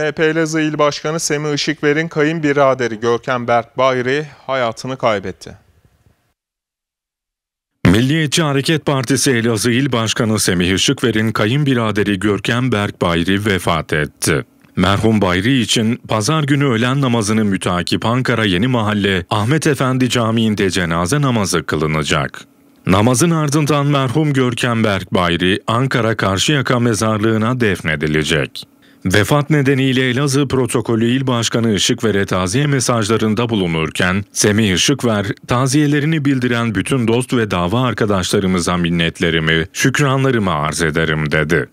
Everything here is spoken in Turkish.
MHP Elazığ İl Başkanı Semi Işıkver'in kayınbiraderi Görkem Berk Bayri hayatını kaybetti. Milliyetçi Hareket Partisi Elazığ İl Başkanı Semih Işıkver'in kayınbiraderi Görkem Berk Bayri vefat etti. Merhum Bayri için pazar günü öğlen namazını mütakip Ankara Yeni Mahalle Ahmet Efendi Camii'nde cenaze namazı kılınacak. Namazın ardından merhum Görkem Berk Bayri Ankara Karşıyaka mezarlığına defnedilecek. Vefat nedeniyle Elazığ Protokolü İl Başkanı Işıkver'e taziye mesajlarında bulunurken, Semih Işıkver, taziyelerini bildiren bütün dost ve dava arkadaşlarımıza minnetlerimi, şükranlarımı arz ederim dedi.